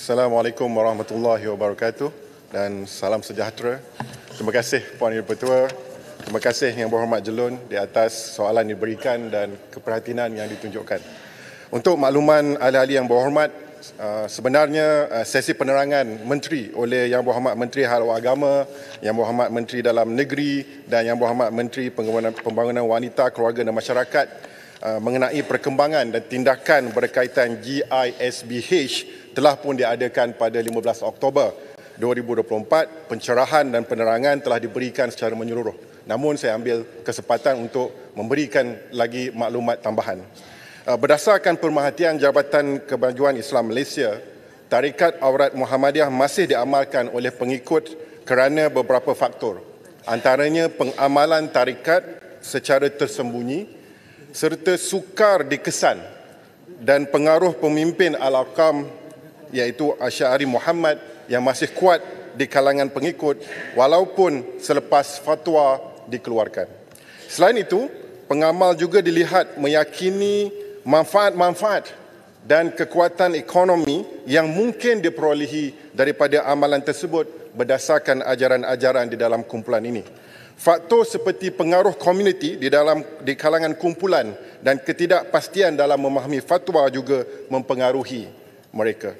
Assalamualaikum warahmatullahi wabarakatuh dan salam sejahtera. Terima kasih Puan Ibu Pertua. Terima kasih Yang Berhormat Jelun di atas soalan diberikan dan keperhatian yang ditunjukkan. Untuk makluman ahli-ahli yang berhormat, uh, sebenarnya uh, sesi penerangan menteri oleh Yang Berhormat Menteri Hal Agama, Yang Berhormat Menteri Dalam Negeri dan Yang Berhormat Menteri Pembangunan Wanita, Keluarga dan Masyarakat uh, mengenai perkembangan dan tindakan berkaitan GISBH telah pun diadakan pada 15 Oktober 2024 pencerahan dan penerangan telah diberikan secara menyeluruh. Namun saya ambil kesempatan untuk memberikan lagi maklumat tambahan. Eh, berdasarkan pemerhatian Jabatan Kemajuan Islam Malaysia, tarikat aurat Muhammadiyah masih diamalkan oleh pengikut kerana beberapa faktor. Antaranya pengamalan tarikat secara tersembunyi serta sukar dikesan dan pengaruh pemimpin al-Aqam iaitu Asy'ari Muhammad yang masih kuat di kalangan pengikut walaupun selepas fatwa dikeluarkan. Selain itu, pengamal juga dilihat meyakini manfaat-manfaat dan kekuatan ekonomi yang mungkin diperolehi daripada amalan tersebut berdasarkan ajaran-ajaran di dalam kumpulan ini. Faktor seperti pengaruh komuniti di dalam di kalangan kumpulan dan ketidakpastian dalam memahami fatwa juga mempengaruhi mereka.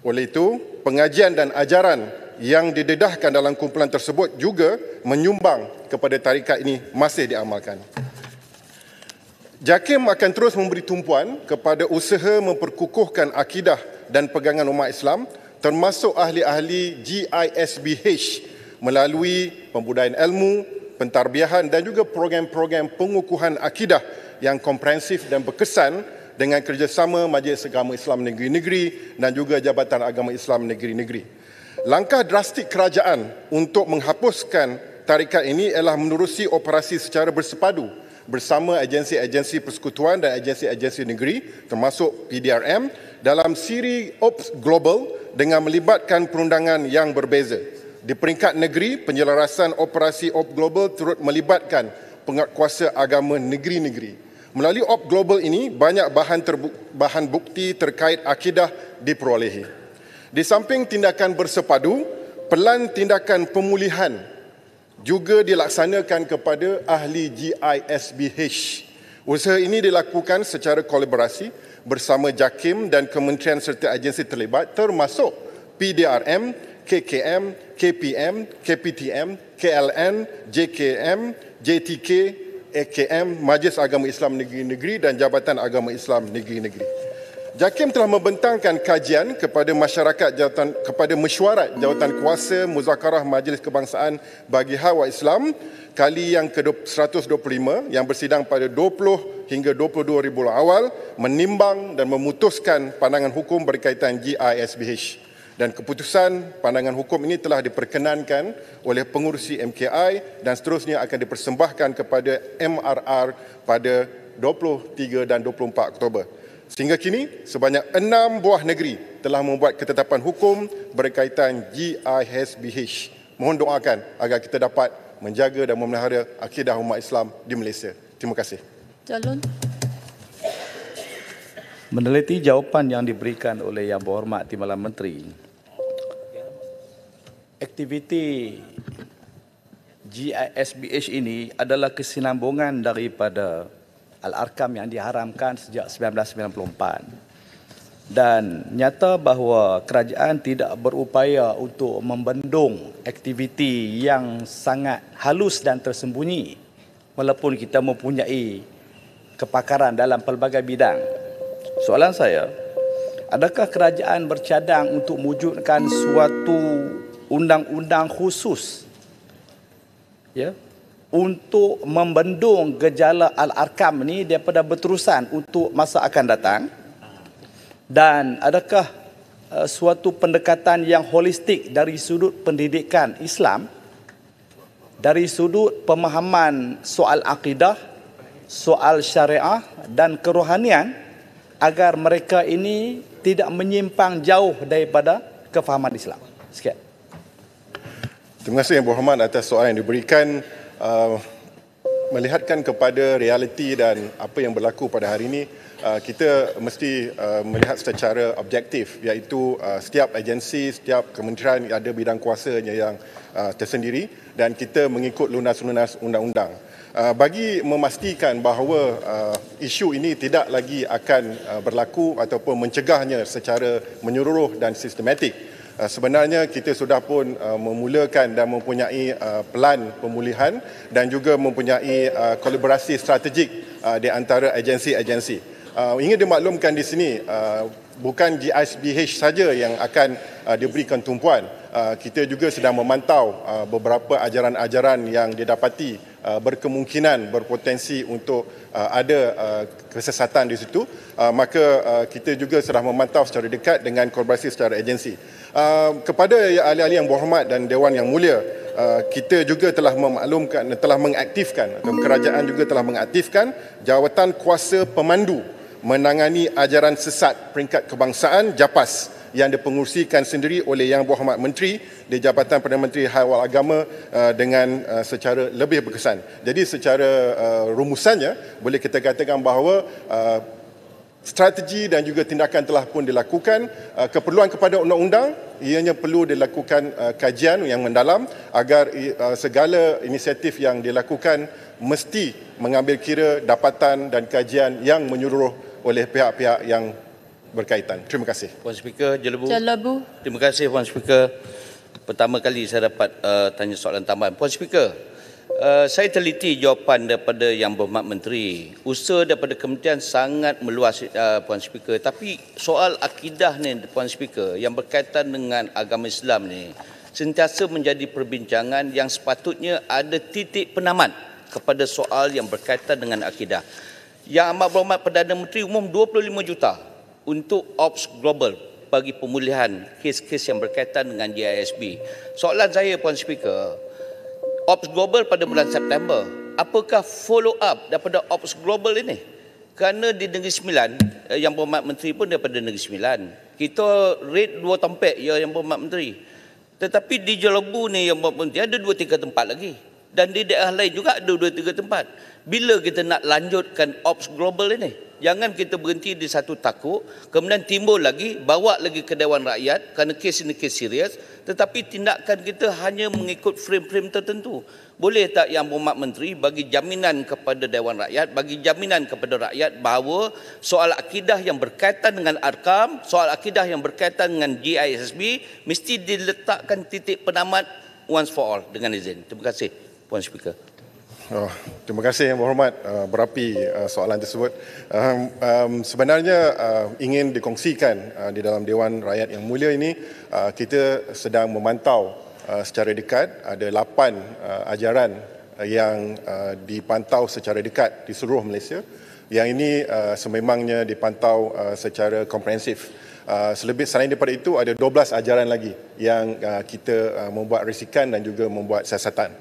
Oleh itu, pengajian dan ajaran yang didedahkan dalam kumpulan tersebut juga menyumbang kepada tarikat ini masih diamalkan. JAKIM akan terus memberi tumpuan kepada usaha memperkukuhkan akidah dan pegangan umat Islam termasuk ahli-ahli GISBH melalui pembudayaan ilmu, pentarbiahan dan juga program-program pengukuhan akidah yang komprehensif dan berkesan dengan kerjasama Majlis Agama Islam Negeri-Negeri dan juga Jabatan Agama Islam Negeri-Negeri. Langkah drastik kerajaan untuk menghapuskan tarikat ini ialah menerusi operasi secara bersepadu bersama agensi-agensi persekutuan dan agensi-agensi negeri termasuk PDRM dalam siri Ops Global dengan melibatkan perundangan yang berbeza. Di peringkat negeri, penyelarasan operasi Ops Global turut melibatkan penguatkuasa agama negeri-negeri. Melalui op global ini, banyak bahan, terbuk, bahan bukti terkait akidah diperolehi. Di samping tindakan bersepadu, pelan tindakan pemulihan juga dilaksanakan kepada ahli GISBH. Usaha ini dilakukan secara kolaborasi bersama JAKIM dan kementerian serta agensi terlibat termasuk PDRM, KKM, KPM, KPTM, KLN, JKM, JTK AKM Majlis Agama Islam Negeri-Negeri dan Jabatan Agama Islam Negeri-Negeri. JAKIM telah membentangkan kajian kepada masyarakat jawatan, kepada mesyuarat jawatan kuasa Muzakarah Majlis Kebangsaan bagi Hawa Islam kali yang ke-125 yang bersidang pada 20 hingga 22 ribu awal menimbang dan memutuskan pandangan hukum berkaitan GISBH dan keputusan pandangan hukum ini telah diperkenankan oleh pengurusi MKI dan seterusnya akan dipersembahkan kepada MRR pada 23 dan 24 Oktober. Sehingga kini, sebanyak enam buah negeri telah membuat ketetapan hukum berkaitan GISBH. Mohon doakan agar kita dapat menjaga dan memelihara akidah umat Islam di Malaysia. Terima kasih. Jalun. Meneliti jawapan yang diberikan oleh Yang Berhormat Timbalan Menteri, aktiviti GISBH ini adalah kesinambungan daripada Al-Arkam yang diharamkan sejak 1994. Dan nyata bahawa kerajaan tidak berupaya untuk membendung aktiviti yang sangat halus dan tersembunyi walaupun kita mempunyai kepakaran dalam pelbagai bidang. Soalan saya, adakah kerajaan bercadang untuk mewujudkan suatu undang-undang khusus ya untuk membendung gejala al-arkam ni daripada berterusan untuk masa akan datang dan adakah uh, suatu pendekatan yang holistik dari sudut pendidikan Islam dari sudut pemahaman soal akidah soal syariah dan kerohanian agar mereka ini tidak menyimpang jauh daripada kefahaman Islam sekian Terima kasih yang berhormat atas soalan yang diberikan uh, melihatkan kepada realiti dan apa yang berlaku pada hari ini uh, kita mesti uh, melihat secara objektif iaitu uh, setiap agensi setiap kementerian ada bidang kuasanya yang uh, tersendiri dan kita mengikut lunas-lunas undang-undang uh, bagi memastikan bahawa uh, isu ini tidak lagi akan uh, berlaku ataupun mencegahnya secara menyeluruh dan sistematik Eh, sebenarnya kita sudah pun eh, memulakan dan mempunyai eh, pelan pemulihan dan juga mempunyai kolaborasi strategik di antara agensi-agensi. Ingin dimaklumkan di sini bukan GISBH saja yang akan uh, diberikan tumpuan. Uh, kita juga sedang memantau uh, beberapa ajaran-ajaran yang didapati uh, berkemungkinan berpotensi untuk uh, ada uh, kesesatan di situ. Uh, maka uh, kita juga sedang memantau secara dekat dengan korporasi secara agensi. Uh, kepada ahli-ahli yang berhormat dan Dewan yang mulia, Uh, kita juga telah memaklumkan telah mengaktifkan atau kerajaan juga telah mengaktifkan jawatan kuasa pemandu menangani ajaran sesat peringkat kebangsaan JAPAS yang dipengurusikan sendiri oleh Yang Berhormat Menteri di Jabatan Perdana Menteri Haiwal Agama uh, dengan uh, secara lebih berkesan. Jadi secara uh, rumusannya boleh kita katakan bahawa strategi dan juga tindakan telah pun dilakukan keperluan kepada undang-undang ianya perlu dilakukan kajian yang mendalam agar segala inisiatif yang dilakukan mesti mengambil kira dapatan dan kajian yang menyeluruh oleh pihak-pihak yang berkaitan. Terima kasih. Puan Speaker, Jelebu. Jelebu. Terima kasih Puan Speaker. Pertama kali saya dapat uh, tanya soalan tambahan. Puan Speaker, uh, saya teliti jawapan daripada Yang Berhormat Menteri. Usaha daripada kementerian sangat meluas uh, Puan Speaker. Tapi soal akidah ni Puan Speaker yang berkaitan dengan agama Islam ni sentiasa menjadi perbincangan yang sepatutnya ada titik penamat kepada soal yang berkaitan dengan akidah. Yang amat berhormat Perdana Menteri umum 25 juta untuk Ops Global bagi pemulihan kes-kes yang berkaitan dengan GISB. Soalan saya Puan Speaker, Ops Global pada bulan September, apakah follow up daripada Ops Global ini? Kerana di Negeri Sembilan, eh, yang berhormat Menteri pun daripada Negeri Sembilan. Kita rate dua tempat ya yang berhormat Menteri. Tetapi di Jelabu ni yang berhormat Menteri, ada dua tiga tempat lagi dan di daerah lain juga ada dua tiga tempat. Bila kita nak lanjutkan ops global ini, jangan kita berhenti di satu takut, kemudian timbul lagi, bawa lagi ke Dewan Rakyat kerana kes ini kes serius, tetapi tindakan kita hanya mengikut frame-frame tertentu. Boleh tak Yang Berhormat Menteri bagi jaminan kepada Dewan Rakyat, bagi jaminan kepada rakyat bahawa soal akidah yang berkaitan dengan Arkam, soal akidah yang berkaitan dengan GISSB mesti diletakkan titik penamat once for all dengan izin. Terima kasih. Puan Speaker. Oh, terima kasih yang berhormat uh, berapi uh, soalan tersebut. Um, um, sebenarnya uh, ingin dikongsikan uh, di dalam Dewan Rakyat yang mulia ini uh, kita sedang memantau uh, secara dekat ada lapan uh, ajaran uh, yang uh, dipantau secara dekat di seluruh Malaysia. Yang ini uh, sememangnya dipantau uh, secara komprehensif. Ah, selebih selain daripada itu ada 12 ajaran lagi yang ah, kita ah, membuat risikan dan juga membuat siasatan.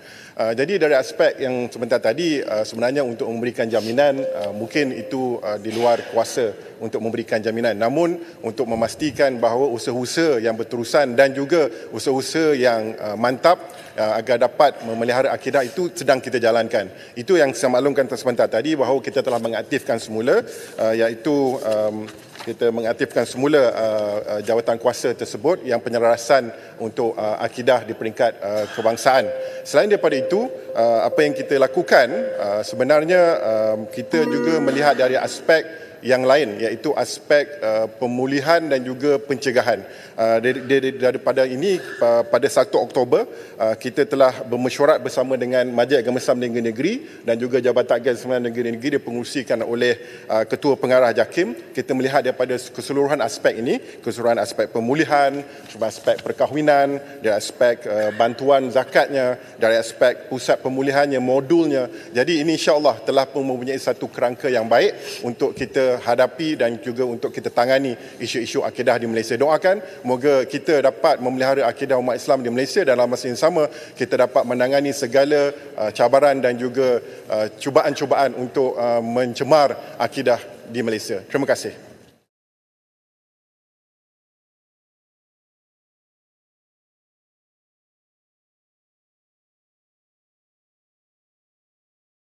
jadi dari aspek yang sebentar tadi sebenarnya untuk memberikan jaminan mungkin itu di luar kuasa untuk memberikan jaminan. Namun untuk memastikan bahawa usaha-usaha yang berterusan dan juga usaha-usaha yang mantap uh, agar dapat memelihara akidah itu sedang kita jalankan. Itu yang saya maklumkan sebentar tadi bahawa kita telah mengaktifkan semula uh, iaitu um, kita mengaktifkan semula uh, uh, jawatan kuasa tersebut yang penyelarasan untuk uh, akidah di peringkat uh, kebangsaan. Selain daripada itu, uh, apa yang kita lakukan uh, sebenarnya um, kita juga melihat dari aspek yang lain iaitu aspek uh, pemulihan dan juga pencegahan. Uh, daripada ini uh, pada 1 Oktober uh, kita telah bermesyuarat bersama dengan Majlis Agama Islam Negeri Negeri dan juga Jabatan Agen Negeri Negeri Negeri dipengerusikan oleh uh, Ketua Pengarah JAKIM. Kita melihat daripada keseluruhan aspek ini, keseluruhan aspek pemulihan, aspek perkahwinan, dari aspek uh, bantuan zakatnya, dari aspek pusat pemulihannya, modulnya. Jadi ini insya-Allah telah pun mempunyai satu kerangka yang baik untuk kita hadapi dan juga untuk kita tangani isu-isu akidah di Malaysia. Doakan moga kita dapat memelihara akidah umat Islam di Malaysia dan dalam masa yang sama kita dapat menangani segala uh, cabaran dan juga uh, cubaan-cubaan untuk uh, mencemar akidah di Malaysia. Terima kasih.